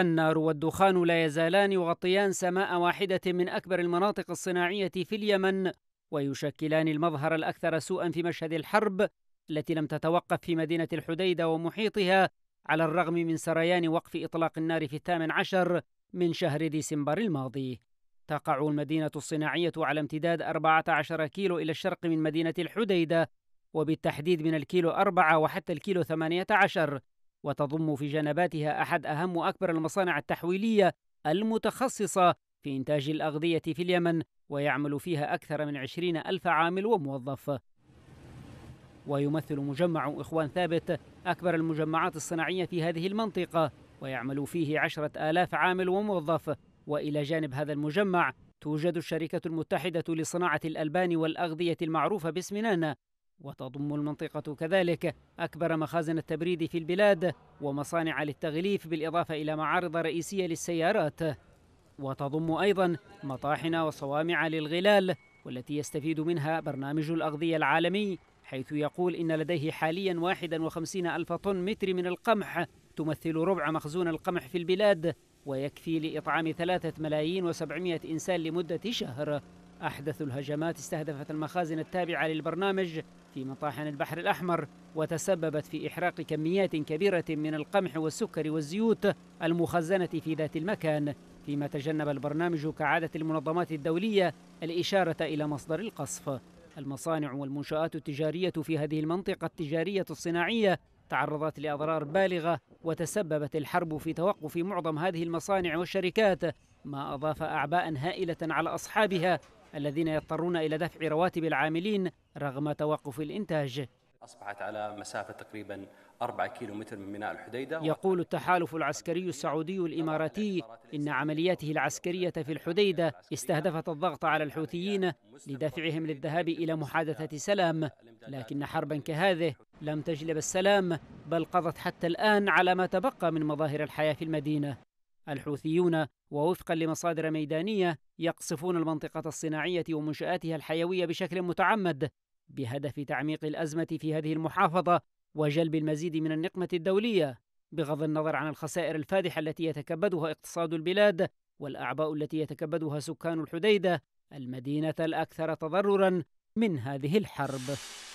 النار والدخان لا يزالان يغطيان سماء واحدة من أكبر المناطق الصناعية في اليمن ويشكلان المظهر الأكثر سوءا في مشهد الحرب التي لم تتوقف في مدينة الحديدة ومحيطها على الرغم من سريان وقف إطلاق النار في الثامن عشر من شهر ديسمبر الماضي تقع المدينة الصناعية على امتداد 14 كيلو إلى الشرق من مدينة الحديدة وبالتحديد من الكيلو 4 وحتى الكيلو 18 وتضم في جنباتها أحد أهم وأكبر المصانع التحويلية المتخصصة في إنتاج الأغذية في اليمن ويعمل فيها أكثر من عشرين ألف عامل وموظف ويمثل مجمع إخوان ثابت أكبر المجمعات الصناعية في هذه المنطقة ويعمل فيه عشرة آلاف عامل وموظف وإلى جانب هذا المجمع توجد الشركة المتحدة لصناعة الألبان والأغذية المعروفة باسم نانا وتضم المنطقة كذلك أكبر مخازن التبريد في البلاد ومصانع للتغليف بالإضافة إلى معارض رئيسية للسيارات وتضم أيضا مطاحن وصوامع للغلال والتي يستفيد منها برنامج الأغذية العالمي حيث يقول إن لديه حاليا 51 ألف طن متر من القمح تمثل ربع مخزون القمح في البلاد ويكفي لإطعام ثلاثة ملايين وسبعمائة إنسان لمدة شهر أحدث الهجمات استهدفت المخازن التابعة للبرنامج في مطاحن البحر الأحمر وتسببت في إحراق كميات كبيرة من القمح والسكر والزيوت المخزنة في ذات المكان فيما تجنب البرنامج كعادة المنظمات الدولية الإشارة إلى مصدر القصف المصانع والمنشآت التجارية في هذه المنطقة التجارية الصناعية تعرضت لأضرار بالغة وتسببت الحرب في توقف معظم هذه المصانع والشركات ما أضاف أعباء هائلة على أصحابها الذين يضطرون إلى دفع رواتب العاملين رغم توقف الإنتاج أصبحت على مسافة تقريبا 4 كيلومتر من ميناء الحديدة يقول التحالف العسكري السعودي الإماراتي إن عملياته العسكرية في الحديدة استهدفت الضغط على الحوثيين لدفعهم للذهاب إلى محادثة سلام لكن حربا كهذه لم تجلب السلام بل قضت حتى الآن على ما تبقى من مظاهر الحياة في المدينة الحوثيون ووفقا لمصادر ميدانيه يقصفون المنطقه الصناعيه ومنشاتها الحيويه بشكل متعمد بهدف تعميق الازمه في هذه المحافظه وجلب المزيد من النقمه الدوليه بغض النظر عن الخسائر الفادحه التي يتكبدها اقتصاد البلاد والاعباء التي يتكبدها سكان الحديده المدينه الاكثر تضررا من هذه الحرب